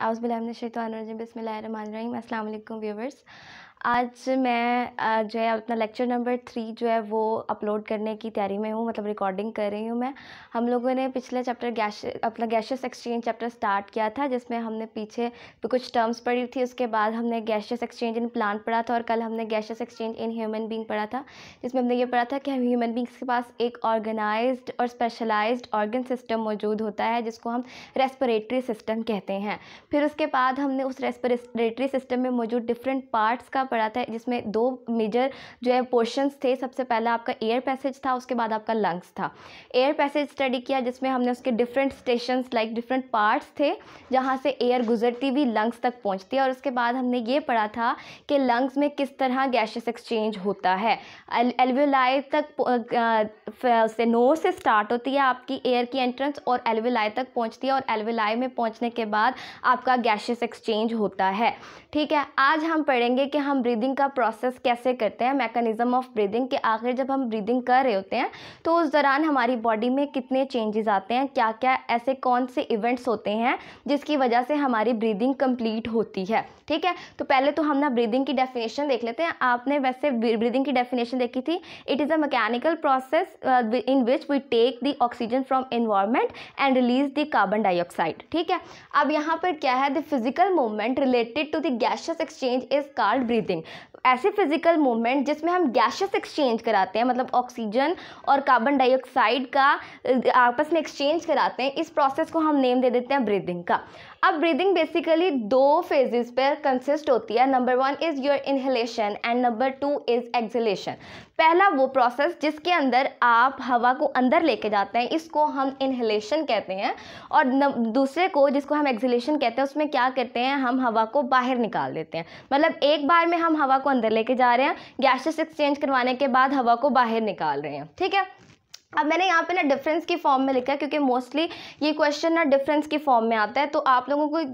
रहीम अस्सलाम वालेकुम व्यूवर्स आज मैं जो है अपना लेक्चर नंबर थ्री जो है वो अपलोड करने की तैयारी में हूँ मतलब रिकॉर्डिंग कर रही हूँ मैं हम लोगों ने पिछला चैप्टर गैश अपना गैशियस एक्सचेंज चैप्टर स्टार्ट किया था जिसमें हमने पीछे तो कुछ टर्म्स पढ़ी थी उसके बाद हमने गैशियस एक्सचेंज इन प्लांट पढ़ा था और कल हमने gaseous exchange in human being पढ़ा था जिसमें हमने ये पढ़ा था कि हम ह्यूमन बींग्स के पास एक ऑर्गेनाइज और स्पेशलाइज ऑर्गन सिस्टम मौजूद होता है जिसको हम रेस्परेटरी सिस्टम कहते हैं फिर उसके बाद हमने उस रेस्परेटरी सिस्टम में मौजूद डिफरेंट पार्ट्स का पड़ा था जिसमें दो मेजर जो है पोर्शंस थे सबसे पहला आपका एयर पैसेज था उसके बाद आपका लंग्स था एयर पैसेज स्टडी किया जिसमें हमने उसके different station like different parts थे जहाँ से एयर गुजरती हुई लंग्स तक पहुँचती है और उसके बाद हमने ये पढ़ा था कि लंग्स में किस तरह गैशेस एक्सचेंज होता है एलवेलाई तक से नो से स्टार्ट होती है आपकी एयर की एंट्रेंस और एलवेलाई तक पहुँचती है और एलवेलाई में पहुँचने के बाद आपका गैशेस एक्सचेंज होता है ठीक है आज हम पढ़ेंगे कि हम हम ब्रीदिंग का प्रोसेस कैसे करते हैं मैकेनिज़्म ऑफ ब्रीदिंग के आखिर जब हम ब्रीदिंग कर रहे होते हैं तो उस दौरान हमारी बॉडी में कितने चेंजेस आते हैं क्या क्या ऐसे कौन से इवेंट्स होते हैं जिसकी वजह से हमारी ब्रीदिंग कम्प्लीट होती है ठीक है तो पहले तो हम ना ब्रीदिंग की डेफिनेशन देख लेते हैं आपने वैसे ब्रीदिंग की डेफिनेशन देखी थी it is a mechanical process in which we take the oxygen from environment and release the carbon dioxide ठीक है अब यहाँ पर क्या है the physical movement related to the gaseous exchange is called breathing breathing ऐसे फिजिकल मूवमेंट जिसमें हम गैशस एक्सचेंज कराते हैं मतलब ऑक्सीजन और कार्बन डाइऑक्साइड का आपस में एक्सचेंज कराते हैं इस प्रोसेस को हम नेम दे देते हैं ब्रीदिंग का अब ब्रीदिंग बेसिकली दो फेजेस पर कंसिस्ट होती है number one is your inhalation and number two is exhalation पहला वो प्रोसेस जिसके अंदर आप हवा को अंदर लेके जाते हैं इसको हम इन्हेलेशन कहते हैं और दूसरे को जिसको हम एक्जलेशन कहते हैं उसमें क्या करते हैं हम हवा को बाहर निकाल देते हैं मतलब एक बार में हम हवा को अंदर लेके जा रहे हैं गैसेस एक्सचेंज करवाने के बाद हवा को बाहर निकाल रहे हैं ठीक है अब मैंने यहाँ पे ना डिफरेंस की फॉर्म में लिखा है क्योंकि मोस्टली ये क्वेश्चन ना डिफरेंस की फॉर्म में आता है तो आप लोगों को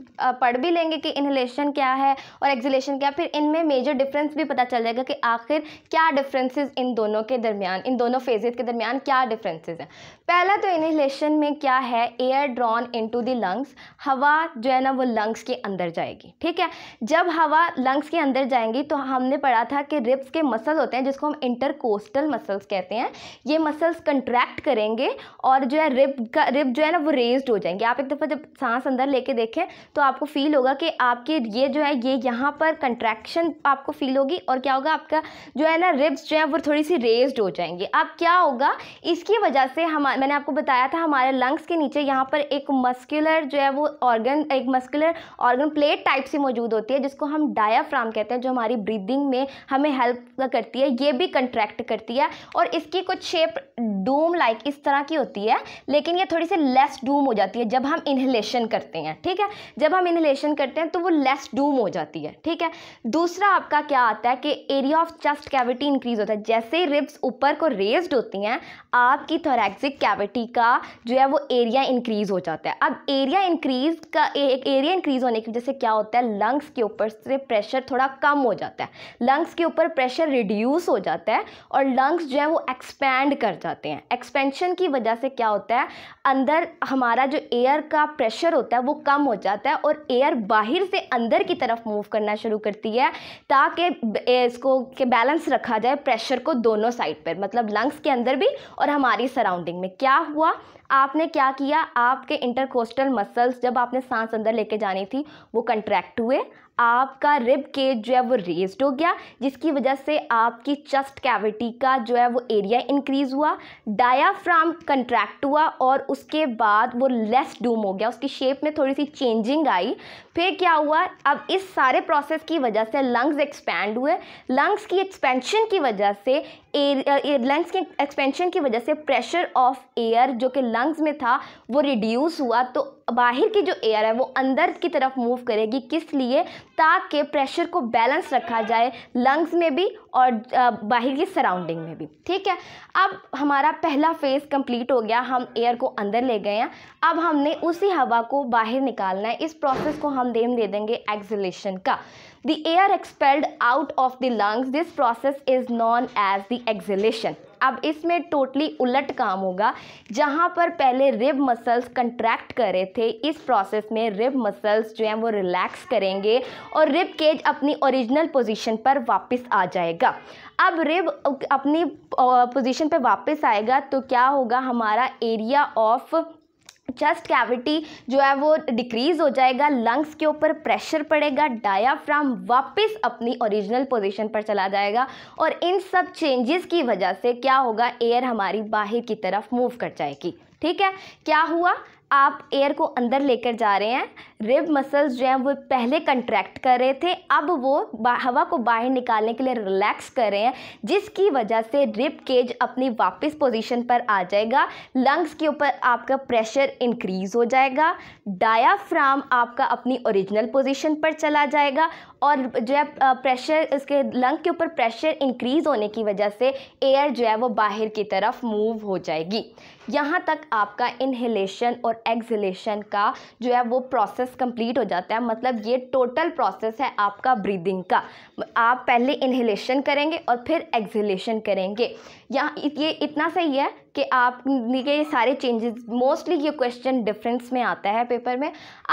पढ़ भी लेंगे कि इनहेलेशन क्या है और एक्जिलेशन क्या है फिर इनमें मेजर डिफरेंस भी पता चल जाएगा कि आखिर क्या डिफरेंसेस इन दोनों के दरमियान इन दोनों फेजेज के दरमियान क्या डिफरेंसेज हैं पहला तो इनहेलेशन में क्या है air drawn into lungs हवा जो है ना वो लंग्स के अंदर जाएगी ठीक है जब हवा लंग्स के अंदर जाएंगी तो हमने पढ़ा था कि रिप्स के मसल होते हैं जिसको हम इंटरकोस्टल मसल्स कहते हैं ये मसल्स कंट्रैक्ट करेंगे और जो है रिब का रिब जो है ना वो रेज्ड हो जाएंगे आप एक दफ़ा जब सांस अंदर लेके देखें तो आपको फील होगा कि आपके ये जो है ये यहाँ पर कंट्रैक्शन आपको फील होगी और क्या होगा आपका जो है ना रिब्स जो है वो थोड़ी सी रेज्ड हो जाएंगे अब क्या होगा इसकी वजह से हम मैंने आपको बताया था हमारे लंग्स के नीचे यहाँ पर एक मस्कुलर जो है वो ऑर्गन एक मस्कुलर ऑर्गन प्लेट टाइप से मौजूद होती है जिसको हम डायाफ्राम कहते हैं जो हमारी ब्रीदिंग में हमें हेल्प करती है ये भी कंट्रैक्ट करती है और इसकी कुछ शेप डूम लाइक इस तरह की होती है लेकिन ये थोड़ी सी लेस डूम हो जाती है जब हम इन्हलेशन करते हैं ठीक है जब हम इन्हलेशन करते हैं तो वो लेस डूम हो जाती है ठीक है दूसरा आपका क्या आता है कि area of chest cavity increase होता है जैसे रिब्स ऊपर को रेज्ड होती हैं आपकी थोरेक्सिक कैविटी का जो है वो एरिया इंक्रीज हो जाता है अब एरिया इंक्रीज का एक एरिया इंक्रीज होने की वजह से क्या होता है लंग्स के ऊपर से प्रेशर थोड़ा कम हो जाता है लंग्स के ऊपर प्रेशर रिड्यूस हो जाता है और लंग्स जो है वो एक्सपैंड कर जाते हैं हैं एक्सपेंशन की वजह से क्या होता है अंदर हमारा जो एयर का प्रेशर होता है वो कम हो जाता है और एयर बाहर से अंदर की तरफ मूव करना शुरू करती है ताकि इसको के बैलेंस रखा जाए प्रेशर को दोनों साइड पर मतलब लंग्स के अंदर भी और हमारी सराउंडिंग में क्या हुआ आपने क्या किया आपके इंटरकोस्टल मसल्स जब आपने सांस अंदर लेके जानी थी वो कंट्रैक्ट हुए आपका रिब केज जो है वो रेस्ड हो गया जिसकी वजह से आपकी चस्ट कैविटी का जो है वो एरिया इंक्रीज़ हुआ डायाफ्राम कंट्रैक्ट हुआ और उसके बाद वो लेस डूम हो गया उसकी शेप में थोड़ी सी चेंजिंग आई फिर क्या हुआ अब इस सारे प्रोसेस की वजह से लंग्स एक्सपैंड हुए लंग्स की एक्सपेंशन की वजह से एयर लंग्स के एक्सपेंशन की वजह से प्रेशर ऑफ एयर जो कि लंग्स में था वो रिड्यूस हुआ तो बाहर की जो एयर है वो अंदर की तरफ मूव करेगी किस लिए ताकि प्रेशर को बैलेंस रखा जाए लंग्स में भी और बाहर की सराउंडिंग में भी ठीक है अब हमारा पहला फेज़ कंप्लीट हो गया हम एयर को अंदर ले गए हैं अब हमने उसी हवा को बाहर निकालना है इस प्रोसेस को हम देम दे देंगे एक्जलेशन का the air expelled out of the lungs this process is known as the exhalation अब इसमें टोटली उलट काम होगा जहाँ पर पहले रिब मसल्स कंट्रैक्ट कर रहे थे इस प्रोसेस में रिब मसल्स जो हैं वो रिलैक्स करेंगे और रिब केज अपनी ओरिजिनल पोजीशन पर वापस आ जाएगा अब रिब अपनी पोजीशन पे वापस आएगा तो क्या होगा हमारा एरिया ऑफ चेस्ट कैविटी जो है वो डिक्रीज हो जाएगा लंग्स के ऊपर प्रेशर पड़ेगा डायाफ्राम वापस अपनी ओरिजिनल पोजीशन पर चला जाएगा और इन सब चेंजेस की वजह से क्या होगा एयर हमारी बाहर की तरफ मूव कर जाएगी ठीक है क्या हुआ आप एयर को अंदर लेकर जा रहे हैं रिब मसल्स जो हैं वो पहले कंट्रैक्ट कर रहे थे अब वो हवा को बाहर निकालने के लिए रिलैक्स कर रहे हैं जिसकी वजह से रिब केज अपनी वापस पोजीशन पर आ जाएगा लंग्स के ऊपर आपका प्रेशर इंक्रीज़ हो जाएगा डायाफ्राम आपका अपनी ओरिजिनल पोजीशन पर चला जाएगा और जो है प्रेशर इसके लंग के ऊपर प्रेशर इंक्रीज़ होने की वजह से एयर जो है वो बाहर की तरफ मूव हो जाएगी यहाँ तक आपका इनहेलेशन और एक्सहेलेशन का जो है वो प्रोसेस कंप्लीट हो जाता है मतलब ये टोटल प्रोसेस है आपका ब्रीदिंग का आप पहले इनहेलेशन करेंगे और फिर एक्सहेलेशन करेंगे यहाँ ये इतना सही है कि आप ये सारे चेंजेस मोस्टली ये क्वेश्चन डिफरेंस में आता है पेपर में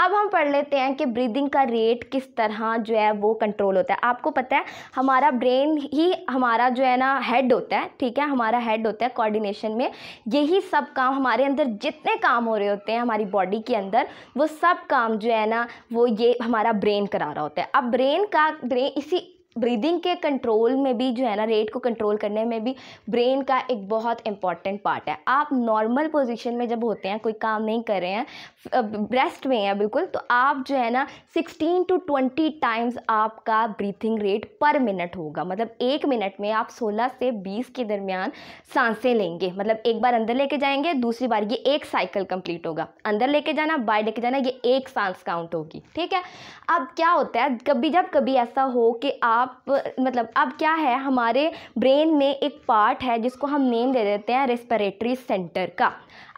अब हम पढ़ लेते हैं कि ब्रीदिंग का रेट किस तरह जो है वो कंट्रोल होता है आपको पता है हमारा ब्रेन ही हमारा जो है ना हेड होता है ठीक है हमारा हेड होता है कोऑर्डिनेशन में यही सब काम हमारे अंदर जितने काम हो रहे होते हैं हमारी बॉडी के अंदर वो सब काम जो है ना वो ये हमारा ब्रेन करा रहा होता है अब ब्रेन का ब्रेन इसी ब्रीदिंग के कंट्रोल में भी जो है ना रेट को कंट्रोल करने में भी ब्रेन का एक बहुत इंपॉर्टेंट पार्ट है आप नॉर्मल पोजीशन में जब होते हैं कोई काम नहीं कर रहे हैं ब्रेस्ट में हैं बिल्कुल तो आप जो है ना 16 टू 20 टाइम्स आपका ब्रीथिंग रेट पर मिनट होगा मतलब एक मिनट में आप 16 से 20 के दरमियान सांसें लेंगे मतलब एक बार अंदर लेके जाएंगे दूसरी बार ये एक साइकिल कंप्लीट होगा अंदर लेके जाना बाहर लेके जाना ये एक सांस काउंट होगी ठीक है अब क्या होता है कभी जब कभी ऐसा हो कि आप आप मतलब अब क्या है हमारे ब्रेन में एक पार्ट है जिसको हम नेम दे देते हैं रेस्परेटरी सेंटर का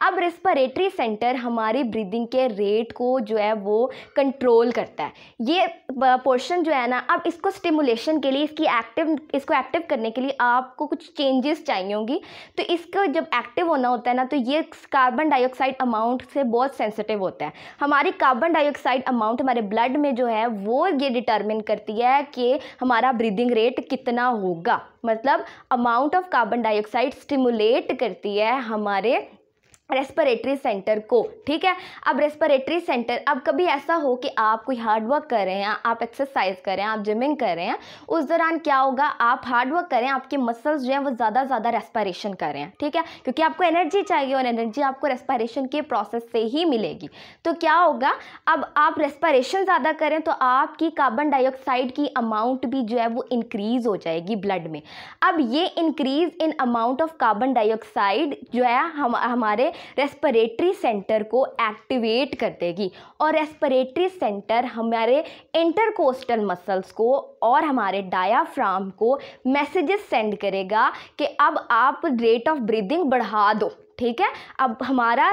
अब रेस्परेटरी सेंटर हमारी ब्रीदिंग के रेट को जो है वो कंट्रोल करता है ये पोर्शन जो है ना अब इसको स्टिमुलेशन के लिए इसकी एक्टिव इसको एक्टिव करने के लिए आपको कुछ चेंजेस चाहिए होंगी तो इसको जब एक्टिव होना होता है ना तो ये कार्बन डाइऑक्साइड अमाउंट से बहुत सेंसिटिव होता है हमारी कार्बन डाइऑक्साइड अमाउंट हमारे ब्लड में जो है वो ये डिटर्मिन करती है कि हमारा ब्रीदिंग रेट कितना होगा मतलब amount of carbon dioxide stimulate करती है हमारे रेस्परेटरी सेंटर को ठीक है अब रेस्परेटरी सेंटर अब कभी ऐसा हो कि आप कोई हार्ड वर्क कर रहे हैं आप एक्सरसाइज कर रहे हैं आप जिमिंग कर रहे हैं उस दौरान क्या होगा आप हार्ड वर्क करें आपके मसल्स जो हैं वो ज़्यादा ज़्यादा रेस्परेशन कर रहे हैं ठीक है क्योंकि आपको एनर्जी चाहिए और एनर्जी आपको रेस्परेशन के प्रोसेस से ही मिलेगी तो क्या होगा अब आप रेस्परेशन ज़्यादा करें तो आपकी कार्बन डाइऑक्साइड की अमाउंट भी जो है वो इंक्रीज़ हो जाएगी ब्लड में अब ये increase in amount of carbon dioxide जो है हम हमारे रेस्परेटरी सेंटर को एक्टिवेट कर देगी और रेस्परेटरी सेंटर हमारे इंटरकोस्टल मसल्स को और हमारे डायाफ्राम को मैसेजेस सेंड करेगा कि अब आप रेट ऑफ ब्रीदिंग बढ़ा दो ठीक है अब हमारा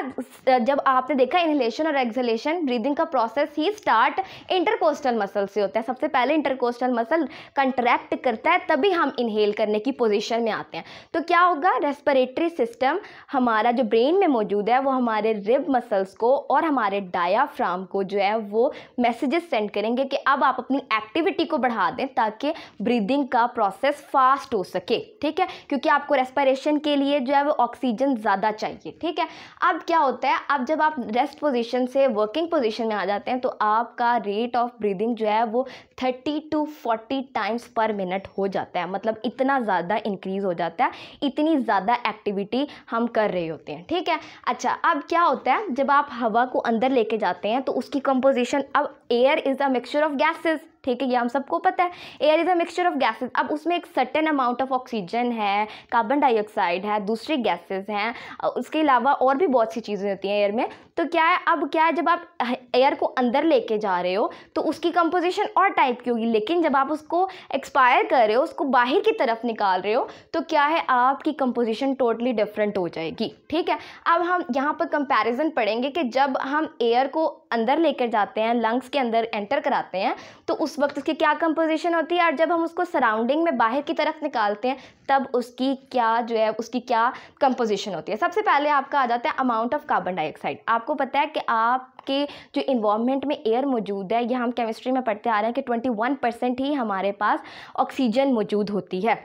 जब आपने देखा इनहेलेशन और एक्सलेशन ब्रीदिंग का प्रोसेस ही स्टार्ट इंटरकोस्टल मसल से होता है सबसे पहले इंटरकोस्टल मसल कंट्रैक्ट करता है तभी हम इनहेल करने की पोजीशन में आते हैं तो क्या होगा रेस्परेटरी सिस्टम हमारा जो ब्रेन में मौजूद है वो हमारे रिब मसल्स को और हमारे डायाफ्राम को जो है वो मैसेजेस सेंड करेंगे कि अब आप अपनी एक्टिविटी को बढ़ा दें ताकि ब्रीदिंग का प्रोसेस फास्ट हो सके ठीक है क्योंकि आपको रेस्परेशन के लिए जो है वो ऑक्सीजन ज़्यादा होना चाहिए ठीक है अब क्या होता है अब जब आप रेस्ट पोजीशन से वर्किंग पोजीशन में आ जाते हैं तो आपका रेट ऑफ ब्रीदिंग जो है वो thirty to forty times per minute हो जाता है मतलब इतना ज़्यादा इंक्रीज़ हो जाता है इतनी ज़्यादा एक्टिविटी हम कर रहे होते हैं ठीक है अच्छा अब क्या होता है जब आप हवा को अंदर लेके जाते हैं तो उसकी कंपोजिशन अब air is a mixture of gases ठीक है ये हम सबको पता है air is a mixture of gases अब उसमें एक सर्टेन अमाउंट ऑफ ऑक्सीजन है कार्बन डाइऑक्साइड है दूसरी गैसेस हैं उसके अलावा और भी बहुत सी चीज़ें होती हैं एयर में तो क्या है अब क्या है जब आप एयर को अंदर लेके जा रहे हो तो उसकी कंपोजिशन और टाइप की होगी लेकिन जब आप उसको एक्सपायर कर रहे हो उसको बाहर की तरफ निकाल रहे हो तो क्या है आपकी कंपोजिशन टोटली डिफरेंट हो जाएगी ठीक है अब हम यहाँ पर कंपेरिजन पढ़ेंगे कि जब हम एयर को अंदर लेकर जाते हैं लंग्स के अंदर एंटर कराते हैं तो उस उस वक्त उसकी क्या कंपोजिशन होती है और जब हम उसको सराउंडिंग में बाहर की तरफ निकालते हैं तब उसकी क्या जो है उसकी क्या कंपोजिशन होती है सबसे पहले आपका आ जाता है अमाउंट ऑफ कार्बन डाइऑक्साइड आपको पता है कि आप के जो इन्वामेंट में एयर मौजूद है यह हम केमिस्ट्री में पढ़ते आ रहे हैं कि 21 परसेंट ही हमारे पास ऑक्सीजन मौजूद होती है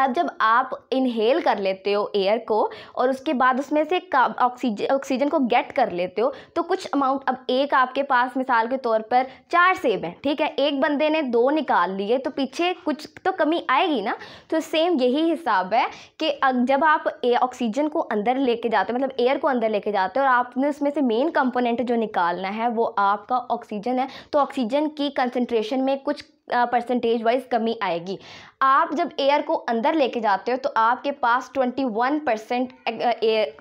अब जब आप इनहेल कर लेते हो एयर को और उसके बाद उसमें से ऑक्सीजन ऑक्सीजन को गेट कर लेते हो तो कुछ अमाउंट अब एक आपके पास मिसाल के तौर पर चार सेब हैं ठीक है एक बंदे ने दो निकाल लिए तो पीछे कुछ तो कमी आएगी ना तो सेम यही हिसाब है कि जब आप ऑक्सीजन को अंदर लेके जाते हो मतलब एयर को अंदर लेके जाते हो और आपने उसमें से मेन कंपोनेंट जो निकालना है वो आपका ऑक्सीजन है तो ऑक्सीजन की कंसनट्रेशन में कुछ परसेंटेज वाइज कमी आएगी आप जब एयर को अंदर लेके जाते हो तो आपके पास 21 परसेंट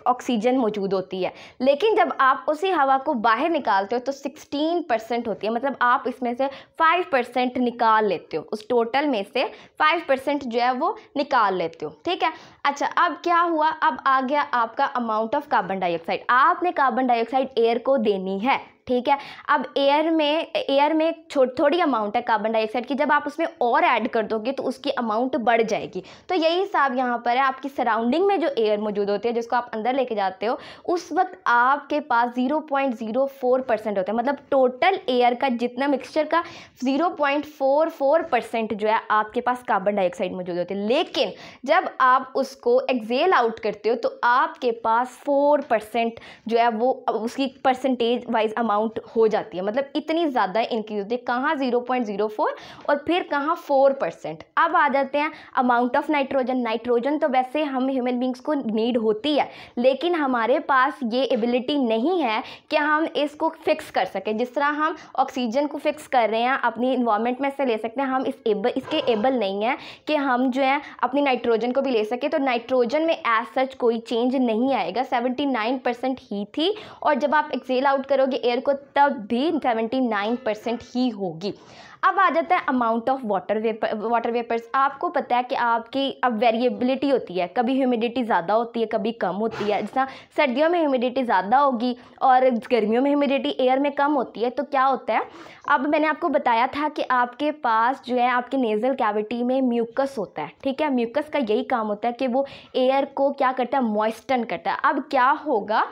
ऑक्सीजन मौजूद होती है लेकिन जब आप उसी हवा को बाहर निकालते हो तो 16 परसेंट होती है मतलब आप इसमें से 5 परसेंट निकाल लेते हो उस टोटल में से 5 परसेंट जो है वो निकाल लेते हो ठीक है अच्छा अब क्या हुआ अब आ गया आपका अमाउंट ऑफ कार्बन डाइऑक्साइड आपने कार्बन डाइऑक्साइड एयर को देनी है ठीक है अब एयर में एयर में छोट थोड़ी अमाउंट है कार्बन डाइऑक्साइड की जब आप उसमें और ऐड कर दोगे तो उसकी अमाउंट बढ़ जाएगी तो यही हिसाब यहाँ पर है आपकी सराउंडिंग में जो एयर मौजूद होती है जिसको आप अंदर लेके जाते हो उस वक्त आपके पास 0.04 परसेंट होता है मतलब टोटल एयर का जितना मिक्सचर का जीरो परसेंट जो है आपके पास कार्बन डाइऑक्साइड मौजूद होती है लेकिन जब आप उस उसको एक्जेल आउट करते हो तो आपके पास फोर परसेंट जो है वो उसकी परसेंटेज वाइज अमाउंट हो जाती है मतलब इतनी ज़्यादा इंक्रीज होती है कहाँ ज़ीरो पॉइंट ज़ीरो फोर और फिर कहाँ फोर परसेंट अब आ जाते हैं अमाउंट ऑफ नाइट्रोजन नाइट्रोजन तो वैसे हम ह्यूमन बींग्स को नीड होती है लेकिन हमारे पास ये एबिलिटी नहीं है कि हम इसको फिक्स कर सकें जिस तरह हम ऑक्सीजन को फिक्स कर रहे हैं अपनी इन्वामेंट में से ले सकते हैं हम इस एबल इसके एबल नहीं है कि हम जो है अपनी नाइट्रोजन को भी ले सकें तो नाइट्रोजन में एज सच कोई चेंज नहीं आएगा 79 परसेंट ही थी और जब आप एक्सेल आउट करोगे एयर को तब भी 79 परसेंट ही होगी अब आ जाता है amount of water vapour water vapours आपको पता है कि आपकी अब वेरिएबिलिटी होती है कभी ह्यूमिडिटी ज़्यादा होती है कभी कम होती है जैसा सर्दियों में ह्यूमिडिटी ज़्यादा होगी और गर्मियों में ह्यूमिडिटी एयर में कम होती है तो क्या होता है अब मैंने आपको बताया था कि आपके पास जो है आपके नेज़ल कैविटी में म्यूकस होता है ठीक है म्यूकस का यही काम होता है कि वो एयर को क्या करता है मॉइस्टन करता है अब क्या होगा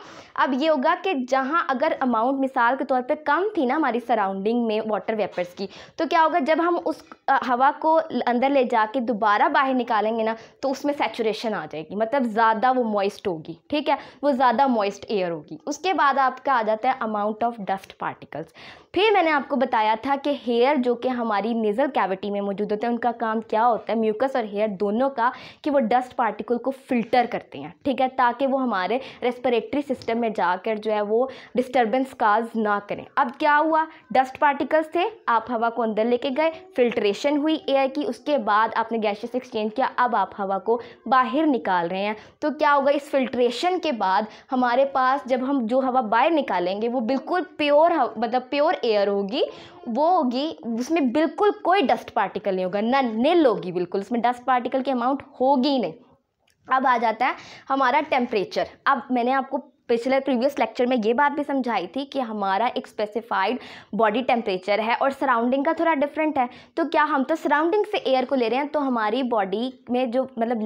अब ये होगा कि जहाँ अगर अमाउंट मिसाल के तौर पर कम थी ना हमारी सराउंडिंग में वाटर वेपर्स की तो क्या होगा जब हम उस हवा को अंदर ले जाके दोबारा बाहर निकालेंगे ना तो उसमें सेचुरेशन आ जाएगी मतलब ज़्यादा वो मॉइस्ट होगी ठीक है वो ज़्यादा मॉइस्ट एयर होगी उसके बाद आपका आ जाता है अमाउंट ऑफ डस्ट पार्टिकल्स फिर मैंने आपको बताया था कि हेयर जो कि हमारी नेज़ल कैविटी में मौजूद होते हैं उनका काम क्या होता है म्यूकस और हेयर दोनों का कि वो डस्ट पार्टिकल को फ़िल्टर करते हैं ठीक है ताकि वो हमारे रेस्परेटरी सिस्टम में जाकर जो है वो डिस्टर्बेंस काज ना करें अब क्या हुआ डस्ट पार्टिकल्स थे आप हवा को अंदर लेके गए फिल्ट्रेशन हुई एयर की उसके बाद आपने गैसेस एक्सचेंज किया अब आप हवा को बाहर निकाल रहे हैं तो क्या होगा इस फिल्ट्रेशन के बाद हमारे पास जब हम जो हवा बाहर निकालेंगे वो बिल्कुल प्योर मतलब प्योर एयर होगी वो होगी उसमें बिल्कुल कोई डस्ट पार्टिकल नहीं होगा ना निल होगी बिल्कुल उसमें डस्ट पार्टिकल की अमाउंट होगी ही नहीं अब आ जाता है हमारा टेम्परेचर अब मैंने आपको पिछले प्रीवियस लेक्चर में ये बात भी समझाई थी कि हमारा एक स्पेसिफाइड बॉडी टेम्परेचर है और सराउंडिंग का थोड़ा डिफरेंट है तो क्या हम तो सराउंडिंग से एयर को ले रहे हैं तो हमारी बॉडी में जो मतलब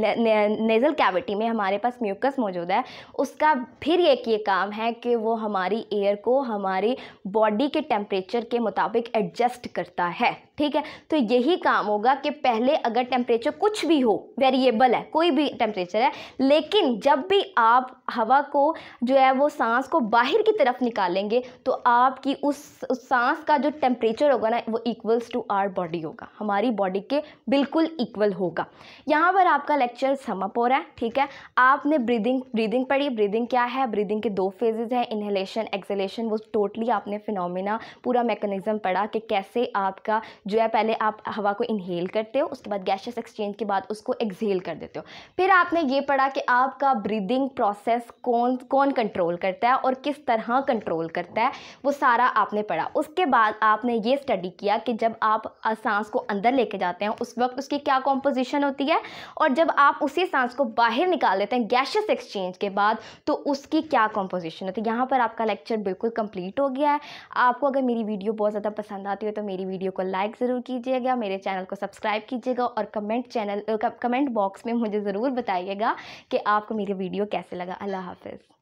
नेज़ल कैविटी में हमारे पास म्यूकस मौजूद है उसका फिर एक ये काम है कि वो हमारी एयर को हमारी बॉडी के टेम्परेचर के मुताबिक एडजस्ट करता है ठीक है तो यही काम होगा कि पहले अगर टेम्परेचर कुछ भी हो वेरिएबल है कोई भी टेम्परेचर है लेकिन जब भी आप हवा को जो है वो सांस को बाहर की तरफ निकालेंगे तो आपकी उस, उस सांस का जो टेम्परेचर होगा ना वो इक्वल्स टू आर बॉडी होगा हमारी बॉडी के बिल्कुल इक्वल होगा यहाँ पर आपका लेक्चर समअप हो रहा है ठीक है आपने ब्रीदिंग ब्रीदिंग पढ़ी ब्रीदिंग क्या है ब्रीदिंग के दो फेजेज़ हैं इनहेलेशन एक्सलेशन वो टोटली आपने फिनोमिना पूरा मेकनिज़म पढ़ा कि कैसे आपका जो है पहले आप हवा को इनहेल करते हो उसके बाद गैशियस एक्सचेंज के बाद उसको एक्सहेल कर देते हो फिर आपने ये पढ़ा कि आपका ब्रीदिंग प्रोसेस कौन कौन कंट्रोल करता है और किस तरह कंट्रोल करता है वो सारा आपने पढ़ा उसके बाद आपने ये स्टडी किया कि जब आप सांस को अंदर लेके जाते हैं उस वक्त उसकी क्या कॉम्पोजिशन होती है और जब आप उसी सांस को बाहर निकाल लेते हैं गैशियस एक्सचेंज के बाद तो उसकी क्या कॉम्पोजिशन होती है यहाँ पर आपका लेक्चर बिल्कुल कम्प्लीट हो गया है आपको अगर मेरी वीडियो बहुत ज़्यादा पसंद आती है तो मेरी वीडियो को लाइक ज़रूर कीजिएगा मेरे चैनल को सब्सक्राइब कीजिएगा और कमेंट चैनल कमेंट बॉक्स में मुझे ज़रूर बताइएगा कि आपको मेरी वीडियो कैसे लगा अल्लाह हाफिज़